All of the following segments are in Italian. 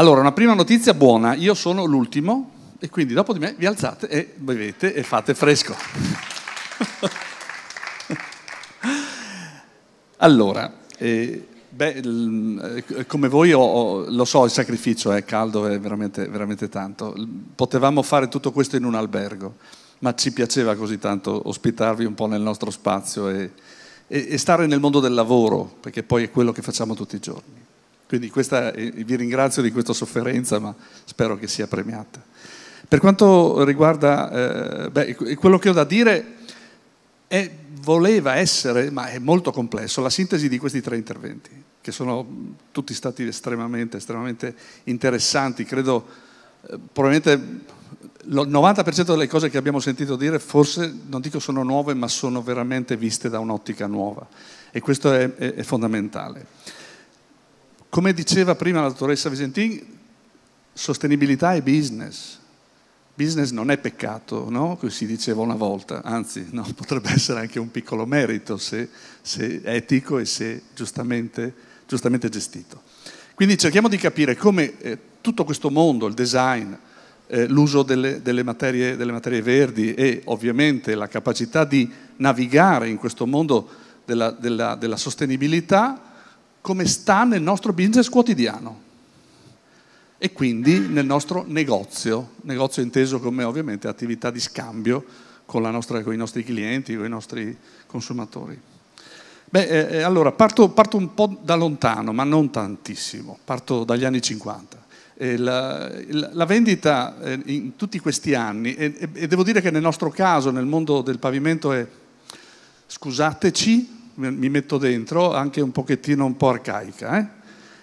Allora, una prima notizia buona, io sono l'ultimo e quindi dopo di me vi alzate e bevete e fate fresco. allora, eh, beh, eh, come voi ho, lo so il sacrificio è eh, caldo, è veramente, veramente tanto. Potevamo fare tutto questo in un albergo, ma ci piaceva così tanto ospitarvi un po' nel nostro spazio e, e, e stare nel mondo del lavoro, perché poi è quello che facciamo tutti i giorni. Quindi questa, eh, vi ringrazio di questa sofferenza, ma spero che sia premiata. Per quanto riguarda, eh, beh, quello che ho da dire è, voleva essere, ma è molto complesso, la sintesi di questi tre interventi, che sono mm, tutti stati estremamente, estremamente interessanti. Credo, eh, probabilmente il 90% delle cose che abbiamo sentito dire forse non dico sono nuove, ma sono veramente viste da un'ottica nuova e questo è, è, è fondamentale. Come diceva prima la dottoressa Visentin, sostenibilità è business. Business non è peccato, no? Come si diceva una volta, anzi no, potrebbe essere anche un piccolo merito se, se etico e se giustamente, giustamente, gestito. Quindi cerchiamo di capire come eh, tutto questo mondo, il design, eh, l'uso delle, delle, materie, delle materie verdi e ovviamente la capacità di navigare in questo mondo della, della, della, sostenibilità come sta nel nostro business quotidiano e quindi nel nostro negozio, negozio inteso come ovviamente attività di scambio con, nostra, con i nostri clienti, con i nostri consumatori. Beh, eh, eh, allora parto, parto, un po' da lontano, ma non tantissimo, parto dagli anni 50. Eh, la, la, vendita eh, in tutti questi anni, e, e devo dire che nel nostro caso, nel mondo del pavimento, è, scusateci, mi metto dentro, anche un pochettino un po' arcaica, eh?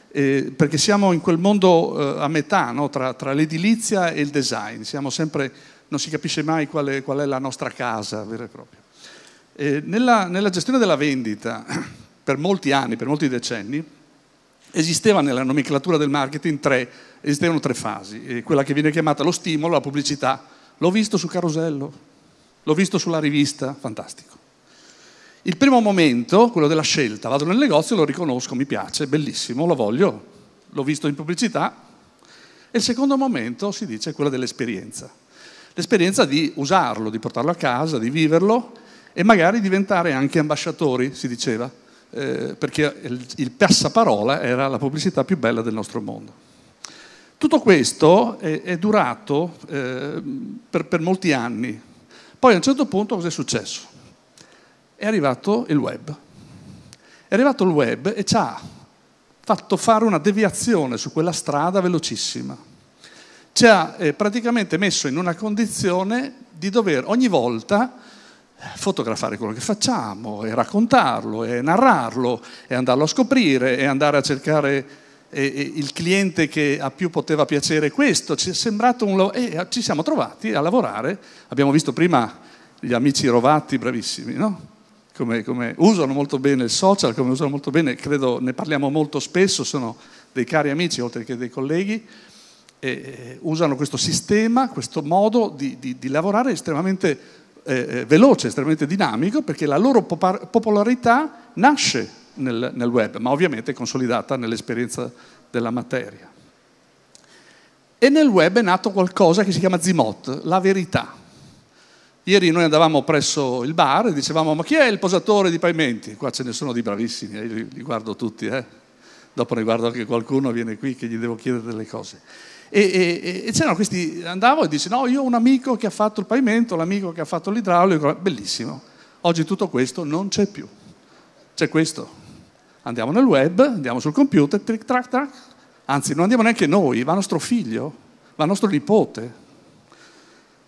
Eh, perché siamo in quel mondo eh, a metà no? tra, tra, l'edilizia e il design, siamo sempre, non si capisce mai qual è, qual è la nostra casa vera e propria. Nella, nella, gestione della vendita, per molti anni, per molti decenni, esisteva nella nomenclatura del marketing tre, esistevano tre fasi, quella che viene chiamata lo stimolo, la pubblicità, l'ho visto su Carosello, l'ho visto sulla rivista, fantastico. Il primo momento, quello della scelta, vado nel negozio, lo riconosco, mi piace, bellissimo, lo voglio, l'ho visto in pubblicità. E il secondo momento si dice è quello dell'esperienza. L'esperienza di usarlo, di portarlo a casa, di viverlo e magari diventare anche ambasciatori, si diceva, eh, perché il, il passaparola era la pubblicità più bella del nostro mondo. Tutto questo è, è durato eh, per, per molti anni. Poi a un certo punto cosa è successo? è arrivato il web. È arrivato il web e ci ha fatto fare una deviazione su quella strada velocissima. Ci ha eh, praticamente messo in una condizione di dover ogni volta eh, fotografare quello che facciamo e raccontarlo e narrarlo e andarlo a scoprire e andare a cercare eh, eh il cliente che a più poteva piacere questo. Ci è sembrato un e eh, ci siamo trovati a lavorare. Abbiamo visto prima gli amici Rovatti, bravissimi, no? come, come usano molto bene il social, come usano molto bene, credo ne parliamo molto spesso, sono dei cari amici oltre che dei colleghi, eh, usano questo sistema, questo modo di, di, di lavorare estremamente eh, eh veloce, estremamente dinamico, perché la loro popolarità nasce nel, nel web, ma ovviamente è consolidata nell'esperienza della materia. E nel web è nato qualcosa che si chiama Zimot, la verità. Ieri noi andavamo presso il bar e dicevamo ma chi è il posatore di pavimenti? Qua ce ne sono di bravissimi, eh, li guardo tutti, eh. dopo ne guardo anche qualcuno, viene qui che gli devo chiedere delle cose. E, e, e c'erano questi, andavo e dice no, io ho un amico che ha fatto il pavimento, l'amico che ha fatto l'idraulico, bellissimo. Oggi tutto questo non c'è più, c'è questo. Andiamo nel web, andiamo sul computer, tric trac trac, anzi non andiamo neanche noi, va nostro figlio, va nostro nipote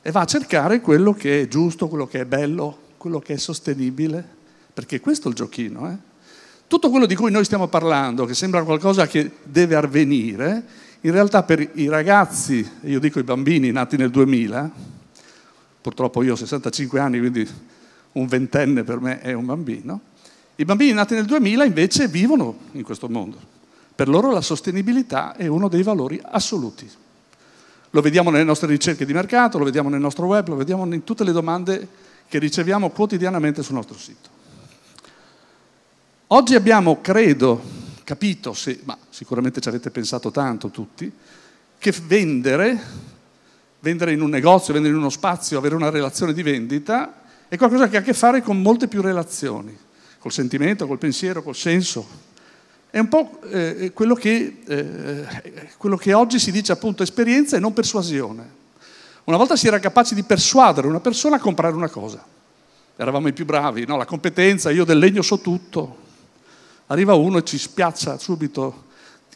e va a cercare quello che è giusto, quello che è bello, quello che è sostenibile, perché questo è il giochino. Eh? Tutto quello di cui noi stiamo parlando, che sembra qualcosa che deve avvenire, in realtà per i ragazzi, io dico i bambini nati nel 2000, purtroppo io ho 65 anni, quindi un ventenne per me è un bambino, i bambini nati nel 2000 invece vivono in questo mondo. Per loro la sostenibilità è uno dei valori assoluti. Lo vediamo nelle nostre ricerche di mercato, lo vediamo nel nostro web, lo vediamo in tutte le domande che riceviamo quotidianamente sul nostro sito. Oggi abbiamo, credo, capito, se, ma sicuramente ci avete pensato tanto tutti, che vendere, vendere in un negozio, vendere in uno spazio, avere una relazione di vendita, è qualcosa che ha a che fare con molte più relazioni, col sentimento, col pensiero, col senso, è un po' eh, eh quello, che, eh, eh, quello che oggi si dice appunto esperienza e non persuasione. Una volta si era capaci di persuadere una persona a comprare una cosa. Eravamo i più bravi, no? La competenza, io del legno so tutto. Arriva uno e ci spiaccia subito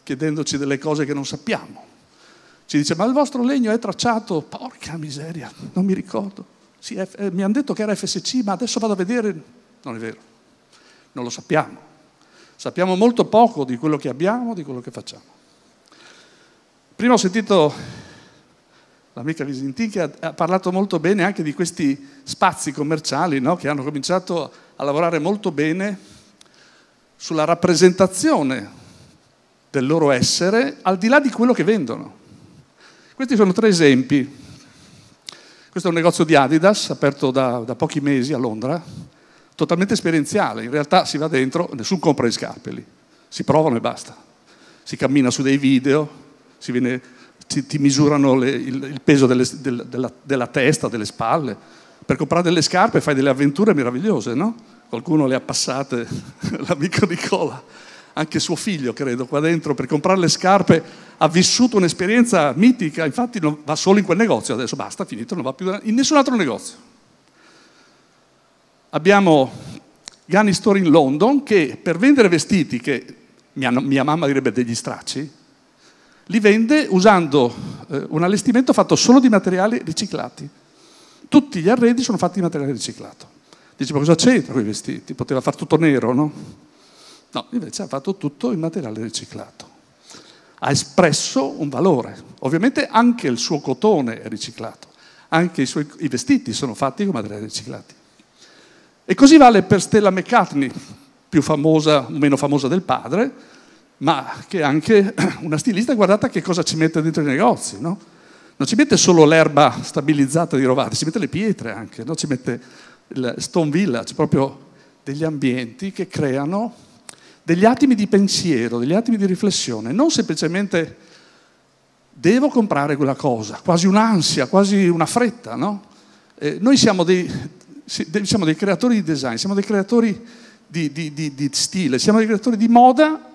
chiedendoci delle cose che non sappiamo. Ci dice, ma il vostro legno è tracciato? Porca miseria, non mi ricordo. Sì, eh, mi hanno detto che era FSC, ma adesso vado a vedere. Non è vero, non lo sappiamo Sappiamo molto poco di quello che abbiamo, di quello che facciamo. Prima ho sentito l'amica Visintin che ha parlato molto bene anche di questi spazi commerciali no? che hanno cominciato a lavorare molto bene sulla rappresentazione del loro essere al di là di quello che vendono. Questi sono tre esempi. Questo è un negozio di Adidas aperto da, da pochi mesi a Londra totalmente esperienziale, in realtà si va dentro, nessuno compra gli scappelli, si provano e basta, si cammina su dei video, viene, ti, ti, misurano le, il, il, peso delle, del, della, della, testa, delle spalle, per comprare delle scarpe fai delle avventure meravigliose, no? Qualcuno le ha passate, l'amico Nicola, anche suo figlio credo qua dentro, per comprare le scarpe ha vissuto un'esperienza mitica, infatti va solo in quel negozio, adesso basta, finito, non va più in nessun altro negozio abbiamo Gunny Store in London che per vendere vestiti, che mia, mia mamma direbbe degli stracci, li vende usando eh, un allestimento fatto solo di materiali riciclati. Tutti gli arredi sono fatti di materiale riciclato. Dice, ma cosa c'entra con i vestiti? Poteva far tutto nero, no? No, invece ha fatto tutto in materiale riciclato. Ha espresso un valore. Ovviamente anche il suo cotone è riciclato, anche i, suoi, i vestiti sono fatti con materiali riciclati. E così vale per Stella McCartney, più famosa o meno famosa del padre, ma che è anche una stilista, guardate che cosa ci mette dentro i negozi, no? Non ci mette solo l'erba stabilizzata di Rovati, ci mette le pietre anche, no? ci mette il Stone Village, proprio degli ambienti che creano degli attimi di pensiero, degli attimi di riflessione, non semplicemente devo comprare quella cosa, quasi un'ansia, quasi una fretta, no? Eh, noi siamo dei, siamo dei creatori di design, siamo dei creatori di, di, di, di stile, siamo dei creatori di moda,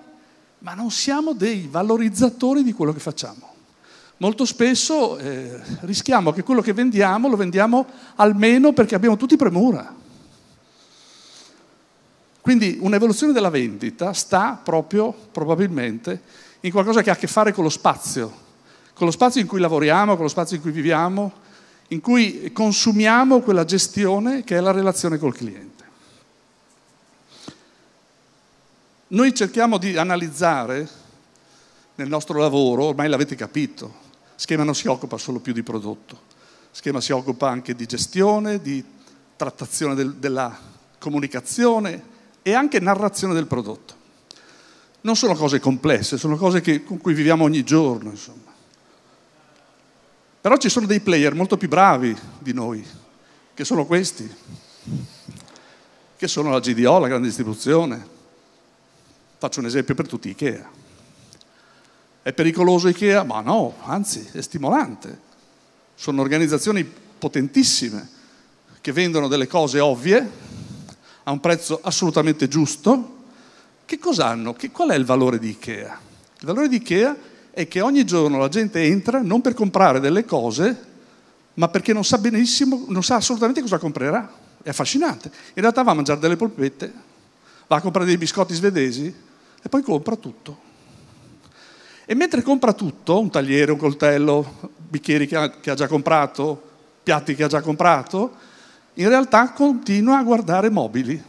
ma non siamo dei valorizzatori di quello che facciamo molto spesso eh, rischiamo che quello che vendiamo lo vendiamo almeno perché abbiamo tutti premura. Quindi un'evoluzione della vendita sta proprio, probabilmente, in qualcosa che ha a che fare con lo spazio, con lo spazio in cui lavoriamo, con lo spazio in cui viviamo, in cui consumiamo quella gestione che è la relazione col cliente. Noi cerchiamo di analizzare nel nostro lavoro, ormai l'avete capito, Schema non si occupa solo più di prodotto, Schema si occupa anche di gestione, di trattazione del, della comunicazione e anche narrazione del prodotto. Non sono cose complesse, sono cose che, con cui viviamo ogni giorno, insomma. Però ci sono dei player molto più bravi di noi, che sono questi, che sono la GDO, la grande distribuzione. Faccio un esempio per tutti Ikea. È pericoloso Ikea? Ma no, anzi, è stimolante. Sono organizzazioni potentissime che vendono delle cose ovvie a un prezzo assolutamente giusto. Che cosa hanno? Che, qual è il valore di Ikea? Il valore di Ikea è che ogni giorno la gente entra non per comprare delle cose, ma perché non sa benissimo, non sa assolutamente cosa comprerà. È affascinante. In realtà va a mangiare delle polpette, va a comprare dei biscotti svedesi e poi compra tutto. E mentre compra tutto, un tagliere, un coltello, bicchieri che ha, che ha già comprato, piatti che ha già comprato, in realtà continua a guardare mobili.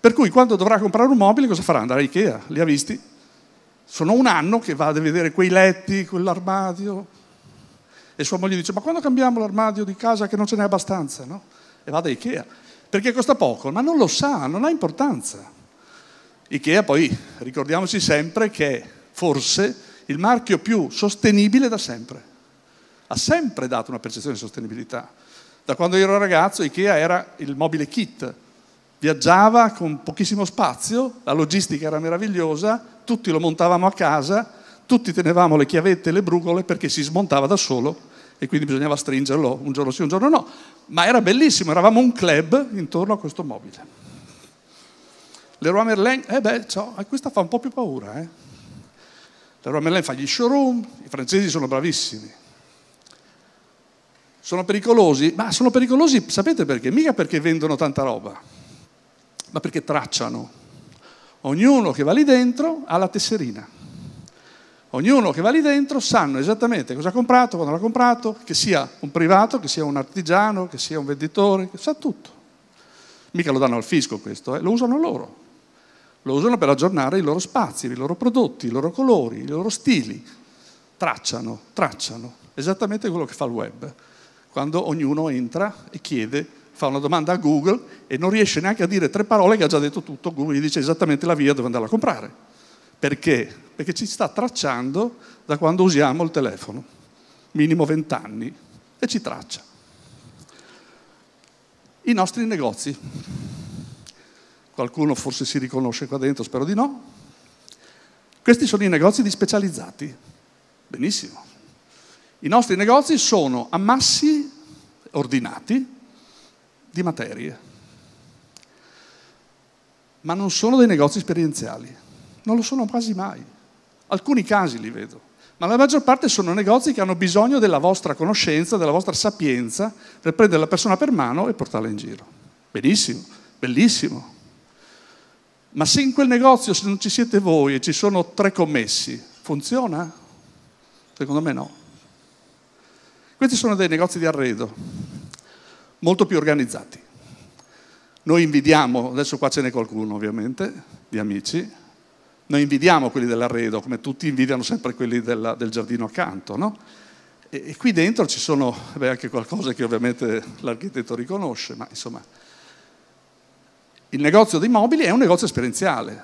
Per cui quando dovrà comprare un mobile cosa farà? Andrà a Ikea, li ha visti, sono un anno che vado a vedere quei letti, quell'armadio. E sua moglie dice, ma quando cambiamo l'armadio di casa che non ce n'è abbastanza? No? E vado a Ikea, perché costa poco, ma non lo sa, non ha importanza. Ikea poi, ricordiamoci sempre che è forse il marchio più sostenibile da sempre. Ha sempre dato una percezione di sostenibilità. Da quando ero ragazzo Ikea era il mobile kit, viaggiava con pochissimo spazio, la logistica era meravigliosa, tutti lo montavamo a casa, tutti tenevamo le chiavette e le brugole perché si smontava da solo e quindi bisognava stringerlo un giorno sì, un giorno no, ma era bellissimo, eravamo un club intorno a questo mobile. Le Leroy Merlin, eh beh, ciao, eh, questa fa un po' più paura, eh. Leroy Merlin fa gli showroom, i francesi sono bravissimi. Sono pericolosi, ma sono pericolosi, sapete perché? Mica perché vendono tanta roba ma perché tracciano. Ognuno che va lì dentro ha la tesserina. Ognuno che va lì dentro sanno esattamente cosa ha comprato, quando l'ha comprato, che sia un privato, che sia un artigiano, che sia un venditore, che sa tutto. Mica lo danno al fisco questo, eh? lo usano loro. Lo usano per aggiornare i loro spazi, i loro prodotti, i loro colori, i loro stili. Tracciano, tracciano esattamente quello che fa il web, quando ognuno entra e chiede fa una domanda a Google e non riesce neanche a dire tre parole che ha già detto tutto, Google gli dice esattamente la via dove andare a comprare. Perché? Perché ci sta tracciando da quando usiamo il telefono, minimo 20 anni, e ci traccia. I nostri negozi. Qualcuno forse si riconosce qua dentro, spero di no. Questi sono i negozi di specializzati. Benissimo. I nostri negozi sono ammassi ordinati, di materie. Ma non sono dei negozi esperienziali, non lo sono quasi mai. Alcuni casi li vedo, ma la maggior parte sono negozi che hanno bisogno della vostra conoscenza, della vostra sapienza per prendere la persona per mano e portarla in giro. Benissimo, bellissimo. Ma se in quel negozio se non ci siete voi e ci sono tre commessi, funziona? Secondo me no. Questi sono dei negozi di arredo, molto più organizzati. Noi invidiamo, adesso qua ce n'è qualcuno ovviamente, di amici, noi invidiamo quelli dell'arredo, come tutti invidiano sempre quelli della, del giardino accanto, no? E, e, qui dentro ci sono beh, anche qualcosa che ovviamente l'architetto riconosce, ma insomma... Il negozio dei mobili è un negozio esperienziale.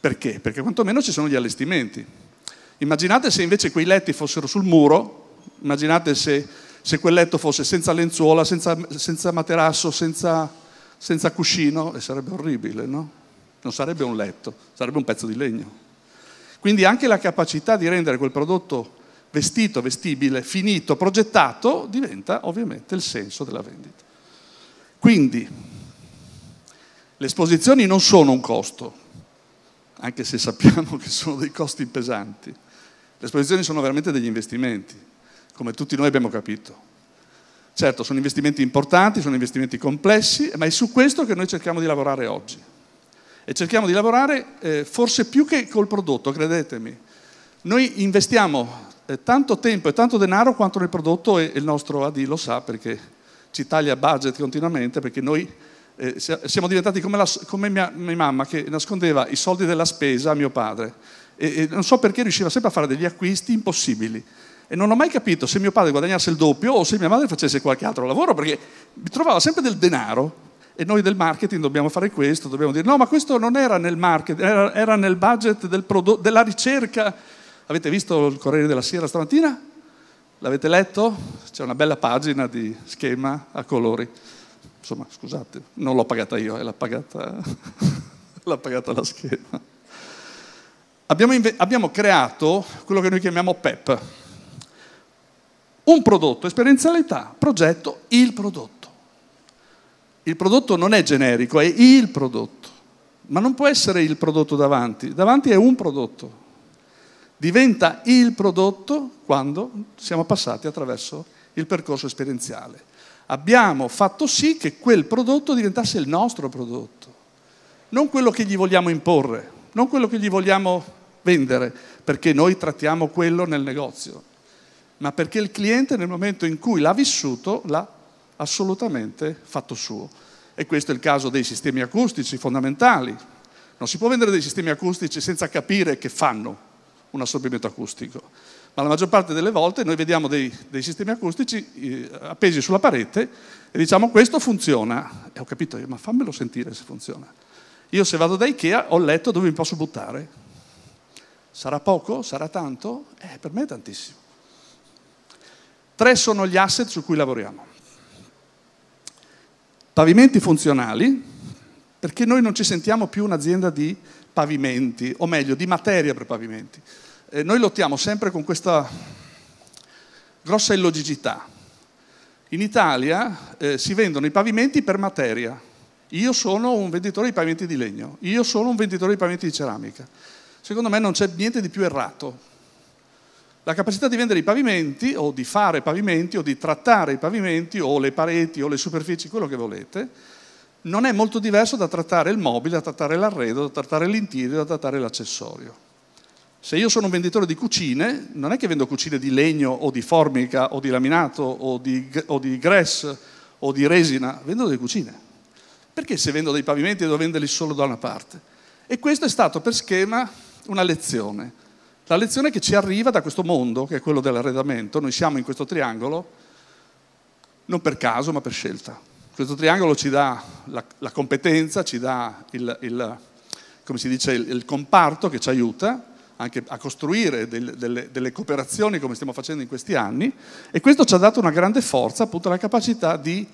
Perché? Perché quantomeno ci sono gli allestimenti. Immaginate se invece quei letti fossero sul muro, immaginate se se quel letto fosse senza lenzuola, senza, senza materasso, senza, senza cuscino, sarebbe orribile, no? Non sarebbe un letto, sarebbe un pezzo di legno. Quindi anche la capacità di rendere quel prodotto vestito, vestibile, finito, progettato, diventa ovviamente il senso della vendita. Quindi le esposizioni non sono un costo, anche se sappiamo che sono dei costi pesanti. Le esposizioni sono veramente degli investimenti, come tutti noi abbiamo capito. Certo, sono investimenti importanti, sono investimenti complessi, ma è su questo che noi cerchiamo di lavorare oggi. E cerchiamo di lavorare eh, forse più che col prodotto, credetemi. Noi investiamo eh, tanto tempo e tanto denaro quanto nel prodotto e il nostro AD lo sa perché ci taglia budget continuamente, perché noi eh, siamo diventati come, la, come mia, mia, mamma che nascondeva i soldi della spesa a mio padre. E, e non so perché riusciva sempre a fare degli acquisti impossibili e non ho mai capito se mio padre guadagnasse il doppio o se mia madre facesse qualche altro lavoro, perché mi trovava sempre del denaro e noi del marketing dobbiamo fare questo, dobbiamo dire no, ma questo non era nel marketing, era, era nel budget del prodotto, della ricerca. Avete visto il Corriere della Sera stamattina? L'avete letto? C'è una bella pagina di schema a colori. Insomma, scusate, non l'ho pagata io, eh, l'ha pagata, l'ha pagata la schema. Abbiamo, inve- abbiamo creato quello che noi chiamiamo PEP, un prodotto, esperienzialità, progetto, il prodotto. Il prodotto non è generico, è il prodotto. Ma non può essere il prodotto davanti, davanti è un prodotto. Diventa il prodotto quando siamo passati attraverso il percorso esperienziale. Abbiamo fatto sì che quel prodotto diventasse il nostro prodotto, non quello che gli vogliamo imporre, non quello che gli vogliamo vendere, perché noi trattiamo quello nel negozio ma perché il cliente nel momento in cui l'ha vissuto l'ha assolutamente fatto suo. E questo è il caso dei sistemi acustici fondamentali. Non si può vendere dei sistemi acustici senza capire che fanno un assorbimento acustico, ma la maggior parte delle volte noi vediamo dei, dei sistemi acustici eh, appesi sulla parete e diciamo questo funziona. E ho capito ma fammelo sentire se funziona. Io se vado da Ikea ho letto dove mi posso buttare. Sarà poco? Sarà tanto? Eh, per me è tantissimo. Tre sono gli asset su cui lavoriamo. Pavimenti funzionali, perché noi non ci sentiamo più un'azienda di pavimenti, o meglio, di materia per pavimenti. Eh, noi lottiamo sempre con questa grossa illogicità. In Italia eh, si vendono i pavimenti per materia. Io sono un venditore di pavimenti di legno, io sono un venditore di pavimenti di ceramica. Secondo me non c'è niente di più errato. La capacità di vendere i pavimenti o di fare pavimenti o di trattare i pavimenti o le pareti o le superfici, quello che volete, non è molto diverso da trattare il mobile, da trattare l'arredo, da trattare l'interiore, da trattare l'accessorio. Se io sono un venditore di cucine, non è che vendo cucine di legno o di formica o di laminato o di, o di grass o di resina, vendo delle cucine. Perché se vendo dei pavimenti devo venderli solo da una parte? E questo è stato per schema una lezione. La lezione che ci arriva da questo mondo, che è quello dell'arredamento, noi siamo in questo triangolo, non per caso ma per scelta. Questo triangolo ci dà la, la competenza, ci dà il, il, dice, il, il, comparto che ci aiuta anche a costruire del, delle, delle cooperazioni come stiamo facendo in questi anni e questo ci ha dato una grande forza, appunto la capacità di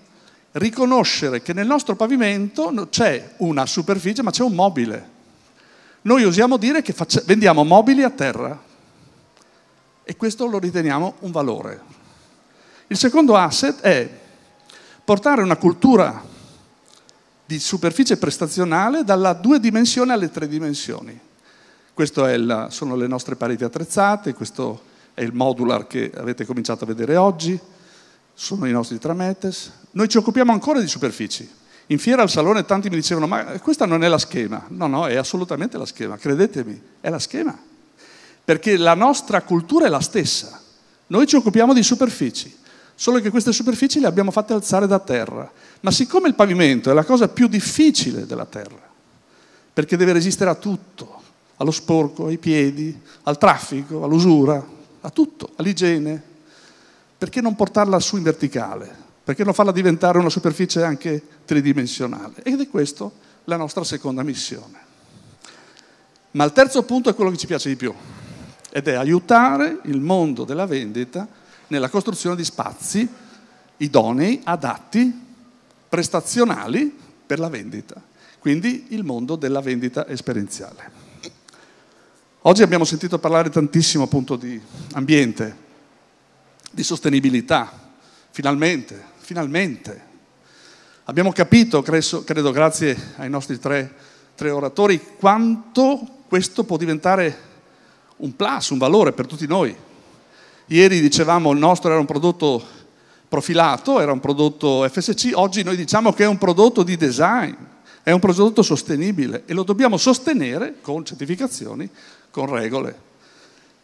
riconoscere che nel nostro pavimento c'è una superficie ma c'è un mobile noi usiamo dire che faccia, vendiamo mobili a terra e questo lo riteniamo un valore. Il secondo asset è portare una cultura di superficie prestazionale dalla due dimensioni alle tre dimensioni. Queste sono le nostre pareti attrezzate, questo è il modular che avete cominciato a vedere oggi, sono i nostri trametes. Noi ci occupiamo ancora di superfici, in fiera al salone tanti mi dicevano, ma questa non è la schema. No, no, è assolutamente la schema, credetemi, è la schema. Perché la nostra cultura è la stessa. Noi ci occupiamo di superfici, solo che queste superfici le abbiamo fatte alzare da terra. Ma siccome il pavimento è la cosa più difficile della terra, perché deve resistere a tutto, allo sporco, ai piedi, al traffico, all'usura, a tutto, all'igiene, perché non portarla su in verticale? perché non farla diventare una superficie anche tridimensionale. Ed è questa la nostra seconda missione. Ma il terzo punto è quello che ci piace di più, ed è aiutare il mondo della vendita nella costruzione di spazi idonei, adatti, prestazionali per la vendita. Quindi il mondo della vendita esperienziale. Oggi abbiamo sentito parlare tantissimo appunto di ambiente, di sostenibilità, finalmente finalmente. Abbiamo capito, credo grazie ai nostri tre, tre oratori, quanto questo può diventare un plus, un valore per tutti noi. Ieri dicevamo il nostro era un prodotto profilato, era un prodotto FSC, oggi noi diciamo che è un prodotto di design, è un prodotto sostenibile e lo dobbiamo sostenere con certificazioni, con regole.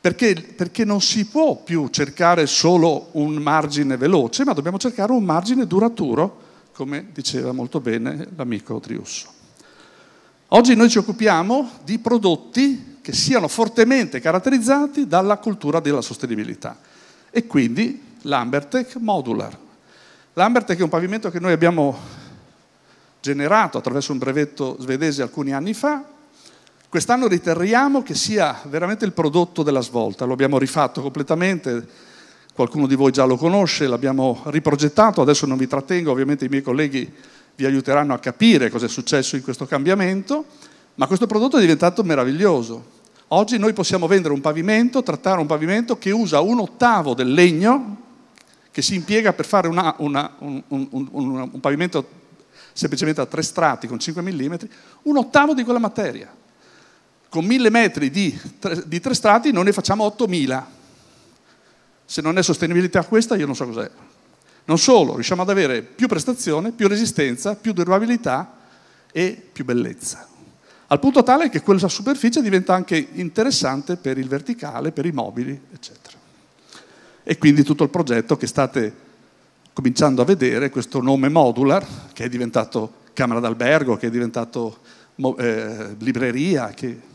Perché, perché, non si può più cercare solo un margine veloce, ma dobbiamo cercare un margine duraturo, come diceva molto bene l'amico Triusso. Oggi noi ci occupiamo di prodotti che siano fortemente caratterizzati dalla cultura della sostenibilità e quindi l'Ambertech Modular. L'Ambertech è un pavimento che noi abbiamo generato attraverso un brevetto svedese alcuni anni fa, Quest'anno riterriamo che sia veramente il prodotto della svolta, lo abbiamo rifatto completamente, qualcuno di voi già lo conosce, l'abbiamo riprogettato, adesso non vi trattengo, ovviamente i miei colleghi vi aiuteranno a capire cosa è successo in questo cambiamento, ma questo prodotto è diventato meraviglioso. Oggi noi possiamo vendere un pavimento, trattare un pavimento che usa un ottavo del legno che si impiega per fare una, una, un, un, un, un pavimento semplicemente a tre strati con 5 mm, un ottavo di quella materia con mille metri di, di tre strati non ne facciamo 8000. Se non è sostenibilità questa, io non so cos'è. Non solo, riusciamo ad avere più prestazione, più resistenza, più durabilità e più bellezza. Al punto tale che quella superficie diventa anche interessante per il verticale, per i mobili, eccetera. E quindi tutto il progetto che state cominciando a vedere, questo nome modular, che è diventato camera d'albergo, che è diventato eh, libreria, che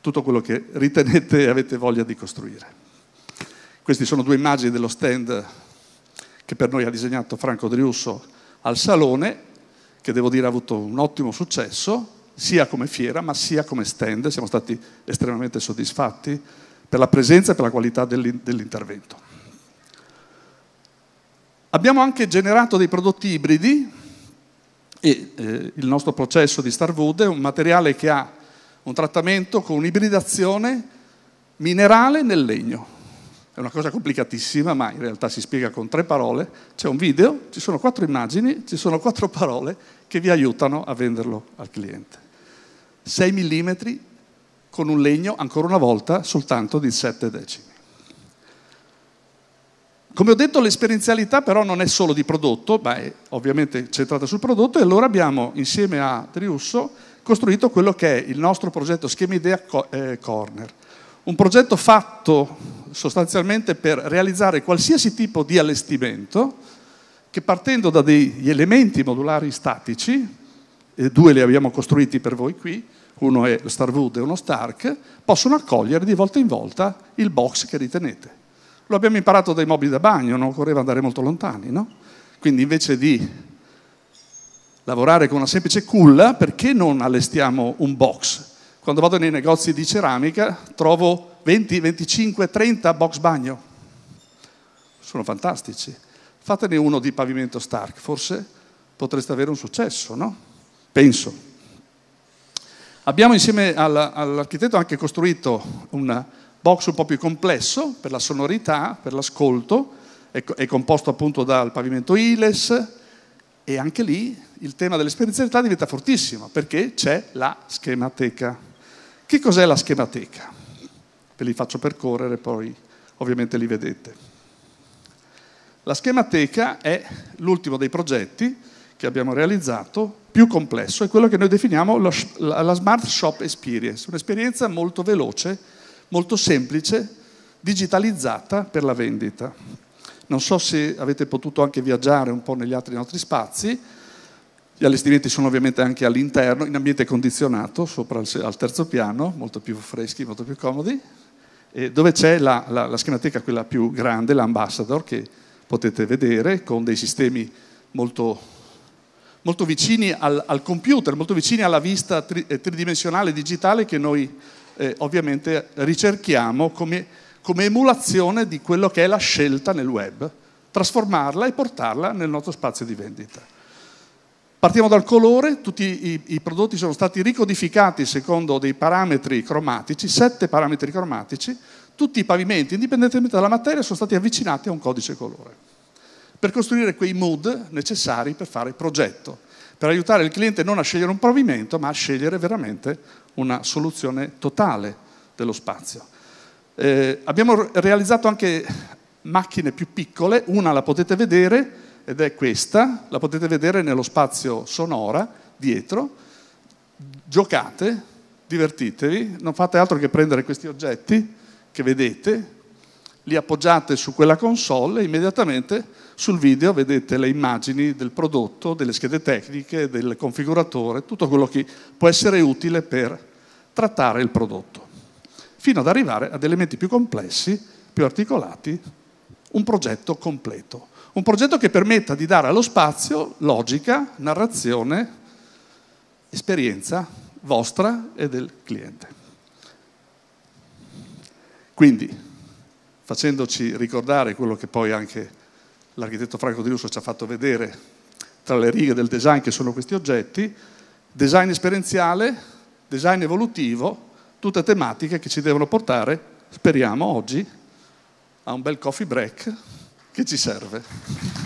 tutto quello che ritenete e avete voglia di costruire. Queste sono due immagini dello stand che per noi ha disegnato Franco Driusso al Salone, che devo dire ha avuto un ottimo successo, sia come fiera ma sia come stand, siamo stati estremamente soddisfatti per la presenza e per la qualità dell'intervento. Abbiamo anche generato dei prodotti ibridi e eh, il nostro processo di Starwood è un materiale che ha un trattamento con un'ibridazione minerale nel legno. È una cosa complicatissima, ma in realtà si spiega con tre parole. C'è un video, ci sono quattro immagini, ci sono quattro parole che vi aiutano a venderlo al cliente. 6 mm con un legno, ancora una volta, soltanto di 7 decimi. Come ho detto, l'esperienzialità però non è solo di prodotto, ma è ovviamente centrata sul prodotto e allora abbiamo insieme a Triusso costruito quello che è il nostro progetto Schema Idea eh, Corner. Un progetto fatto sostanzialmente per realizzare qualsiasi tipo di allestimento che partendo da degli elementi modulari statici, due li abbiamo costruiti per voi qui, uno è Starwood e uno Stark, possono accogliere di volta in volta il box che ritenete. Lo abbiamo imparato dai mobili da bagno, non occorreva andare molto lontani, no? Quindi invece di lavorare con una semplice culla, perché non allestiamo un box? Quando vado nei negozi di ceramica trovo 20, 25, 30 box bagno. Sono fantastici. Fatene uno di pavimento Stark, forse potreste avere un successo, no? Penso. Abbiamo insieme all'architetto anche costruito un box un po' più complesso per la sonorità, per l'ascolto, è, composto appunto dal pavimento Iles, e anche lì il tema dell'esperienzialità diventa fortissimo perché c'è la schemateca. Che cos'è la schemateca? Ve li faccio percorrere, poi ovviamente li vedete. La schemateca è l'ultimo dei progetti che abbiamo realizzato, più complesso, è quello che noi definiamo la Smart Shop Experience, un'esperienza molto veloce, molto semplice, digitalizzata per la vendita. Non so se avete potuto anche viaggiare un po' negli altri nostri spazi, gli allestimenti sono ovviamente anche all'interno, in ambiente condizionato, sopra al terzo piano, molto più freschi, molto più comodi, dove c'è la, la, la schemateca, quella più grande, l'Ambassador, che potete vedere, con dei sistemi molto, molto vicini al, al, computer, molto vicini alla vista tri, eh, tridimensionale digitale che noi eh, ovviamente ricerchiamo come come emulazione di quello che è la scelta nel web, trasformarla e portarla nel nostro spazio di vendita. Partiamo dal colore, tutti i, i prodotti sono stati ricodificati secondo dei parametri cromatici, sette parametri cromatici, tutti i pavimenti, indipendentemente dalla materia, sono stati avvicinati a un codice colore, per costruire quei mood necessari per fare il progetto, per aiutare il cliente non a scegliere un pavimento, ma a scegliere veramente una soluzione totale dello spazio. Eh, abbiamo realizzato anche macchine più piccole, una la potete vedere ed è questa, la potete vedere nello spazio sonora dietro, giocate, divertitevi, non fate altro che prendere questi oggetti che vedete, li appoggiate su quella console e immediatamente sul video vedete le immagini del prodotto, delle schede tecniche, del configuratore, tutto quello che può essere utile per trattare il prodotto fino ad arrivare ad elementi più complessi, più articolati, un progetto completo. Un progetto che permetta di dare allo spazio logica, narrazione, esperienza vostra e del cliente. Quindi, facendoci ricordare quello che poi anche l'architetto Franco Di Russo ci ha fatto vedere tra le righe del design che sono questi oggetti, design esperienziale, design evolutivo, tutte tematiche che ci devono portare, speriamo oggi, a un bel coffee break che ci serve.